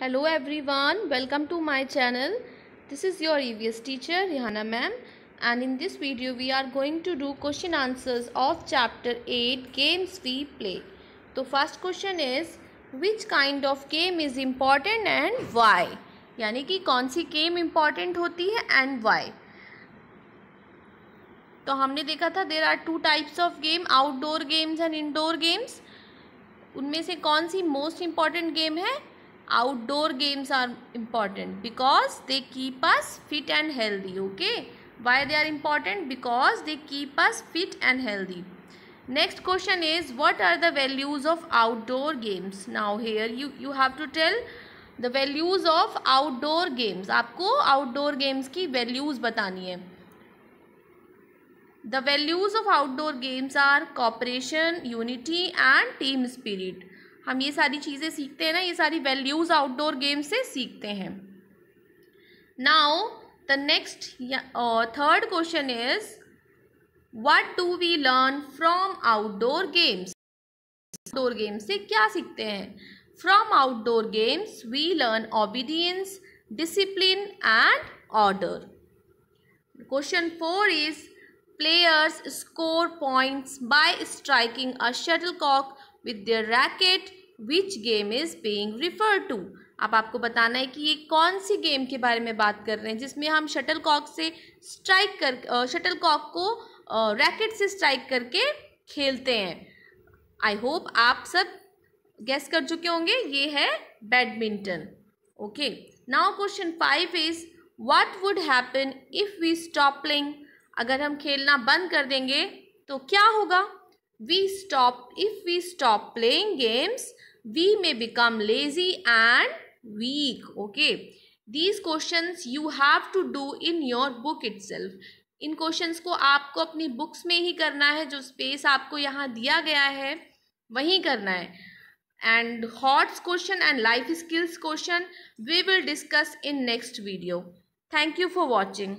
hello everyone welcome to my channel this is your EVS teacher Rihana ma'am and in this video we are going to do question answers of chapter eight games we play तो first question is which kind of game is important and why यानी कि कौन सी game important होती है and Y तो हमने देखा था there are two types of game outdoor games and indoor games उनमें से कौन सी मोस्ट इम्पॉर्टेंट गेम है outdoor games are important because they keep us fit and healthy okay why they are important because they keep us fit and healthy next question is what are the values of outdoor games now here you you have to tell the values of outdoor games आपको outdoor games की values बतानी है the values of outdoor games are cooperation unity and team spirit हम ये सारी चीज़ें सीखते हैं ना ये सारी वैल्यूज़ आउटडोर गेम से सीखते हैं now the next third question is what do we learn from outdoor games outdoor games से क्या सीखते हैं from outdoor games we learn obedience discipline and order question four is players score points by striking a shuttle cock with the racket which game is being refer to अब आपको बताना है कि ये कौन सी गेम के बारे में बात कर रहे हैं जिसमें हम शटल कॉक से स्ट्राइक कर शटल कॉक को रैकेट से स्ट्राइक करके खेलते हैं आई होप आप सब गैस कर चुके होंगे ये है badminton okay now question five is what would happen if we stop playing अगर हम खेलना बंद कर देंगे तो क्या होगा we stop if we stop playing games we may become lazy and weak okay these questions you have to do in your book itself इन क्वेश्चंस को आपको अपनी बुक्स में ही करना है जो स्पेस आपको यहाँ दिया गया है वहीं करना है and HOTS question and life skills question we will discuss in next video thank you for watching